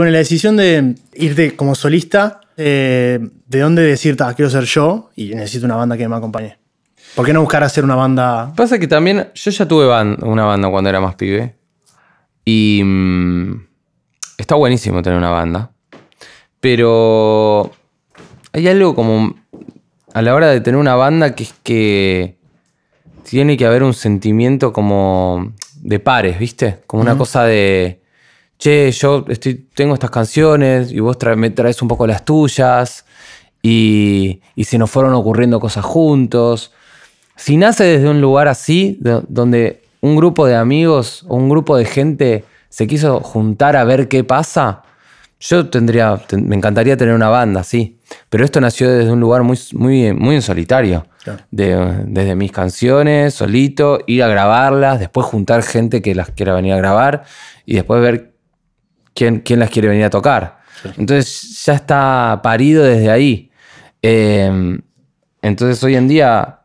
Con la decisión de irte como solista, eh, ¿de dónde decir, quiero ser yo y necesito una banda que me acompañe? ¿Por qué no buscar hacer una banda? Pasa que también yo ya tuve una banda cuando era más pibe. Y mm, está buenísimo tener una banda. Pero hay algo como a la hora de tener una banda que es que tiene que haber un sentimiento como de pares, ¿viste? Como una cosa de che, yo estoy, tengo estas canciones y vos me traes un poco las tuyas y, y se nos fueron ocurriendo cosas juntos. Si nace desde un lugar así, donde un grupo de amigos o un grupo de gente se quiso juntar a ver qué pasa, yo tendría, me encantaría tener una banda, sí. Pero esto nació desde un lugar muy, muy, muy en solitario. desde mis canciones, solito, ir a grabarlas, después juntar gente que las quiera venir a grabar y después ver ¿quién, las quiere venir a tocar? Entonces ya está parido desde ahí. Em, entonces hoy en día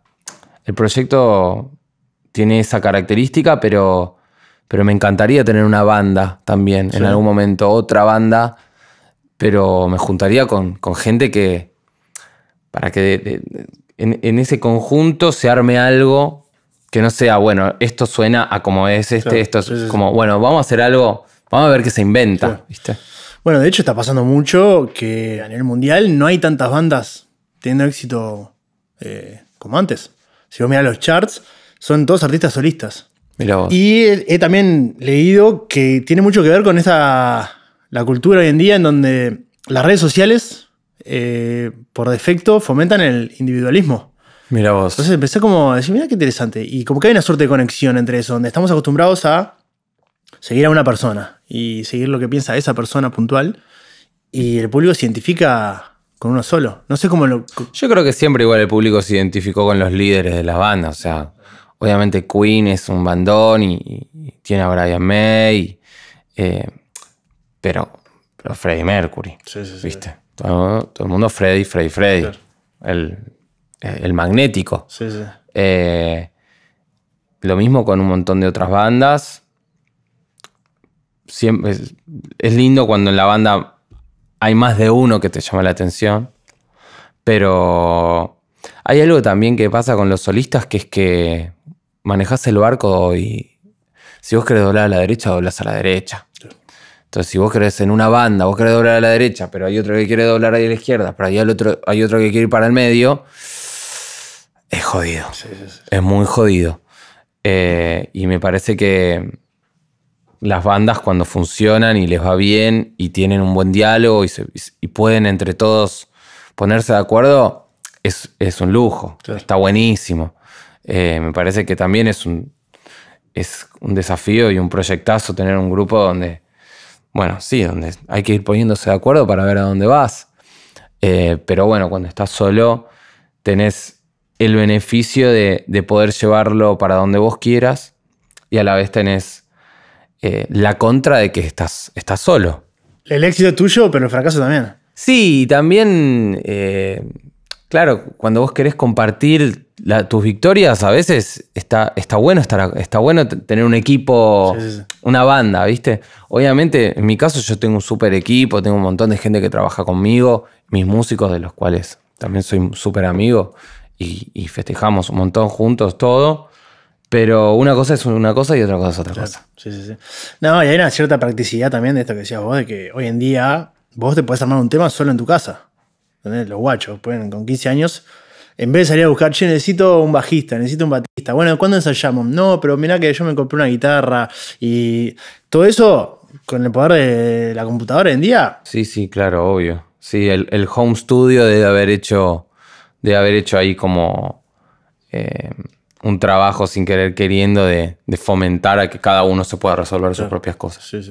el proyecto tiene esa característica, pero, pero me encantaría tener una banda también, en algún momento otra banda, pero me juntaría con, gente que, para que en, ese conjunto se arme algo que no sea, bueno, esto suena a como es este, esto es como, bueno, vamos a hacer algo Vamos a ver qué se inventa, ¿viste? Bueno, de hecho está pasando mucho que a nivel mundial no hay tantas bandas teniendo éxito eh, como antes. Si vos mirás los charts, son todos artistas solistas. Mira vos. Y he, también leído que tiene mucho que ver con esa la cultura hoy en día en donde las redes sociales, eh, por defecto, fomentan el individualismo. Mira vos. Entonces empecé como a decir, mira qué interesante. Y como que hay una suerte de conexión entre eso, donde estamos acostumbrados a seguir a una persona y seguir lo que piensa esa persona puntual. Y el público se identifica con uno solo. No sé cómo lo. Yo creo que siempre igual el público se identificó con los líderes de las bandas. O sea, obviamente Queen es un bandón y, tiene a Brian May. Eh, pero, Freddy Freddie Mercury. ¿Viste? Todo, el mundo Freddy, Freddy, Freddy. El, magnético. Eh, lo mismo con un montón de otras bandas siempre es, lindo cuando en la banda hay más de uno que te llama la atención, pero hay algo también que pasa con los solistas que es que manejas el barco y si vos querés doblar a la derecha, doblas a la derecha. Entonces, si vos querés en una banda, vos querés doblar a la derecha, pero hay otro que quiere doblar ahí a la izquierda, pero hay otro, hay otro que quiere ir para el medio, es jodido. Es muy jodido. Eh, y me parece que las bandas cuando funcionan y les va bien y tienen un buen diálogo y, pueden entre todos ponerse de acuerdo, es, un lujo. Está buenísimo. Eh, me parece que también es un, es un desafío y un proyectazo tener un grupo donde, bueno, sí, donde hay que ir poniéndose de acuerdo para ver a dónde vas. Eh, pero bueno, cuando estás solo, tenés el beneficio de poder llevarlo para donde vos quieras y a la vez tenés eh, la contra de que estás, estás solo. El éxito tuyo, pero el fracaso también. Sí, también, eh, claro, cuando vos querés compartir tus victorias, a veces está, está bueno está bueno tener un equipo, una banda, ¿viste? Obviamente, en mi caso, yo tengo un súper equipo, tengo un montón de gente que trabaja conmigo, mis músicos, de los cuales también soy súper amigo, y, y, festejamos un montón juntos todo. Pero una cosa es una cosa y otra cosa es otra cosa. Sí, sí, sí. No, y hay una cierta practicidad también de esto que decías vos, de que hoy en día vos te puedes armar un tema solo en tu casa. Los guachos pueden con 15 años, en vez de salir a buscar, che, necesito un bajista, necesito un batista. Bueno, ¿cuándo ensayamos? No, pero mirá que yo me compré una guitarra y todo eso con el poder de la computadora hoy en día. Sí, sí, claro, obvio. Sí, el, home studio de haber hecho, de haber hecho ahí como... Eh, un trabajo sin querer queriendo de, de fomentar a que cada uno se pueda resolver sus propias cosas.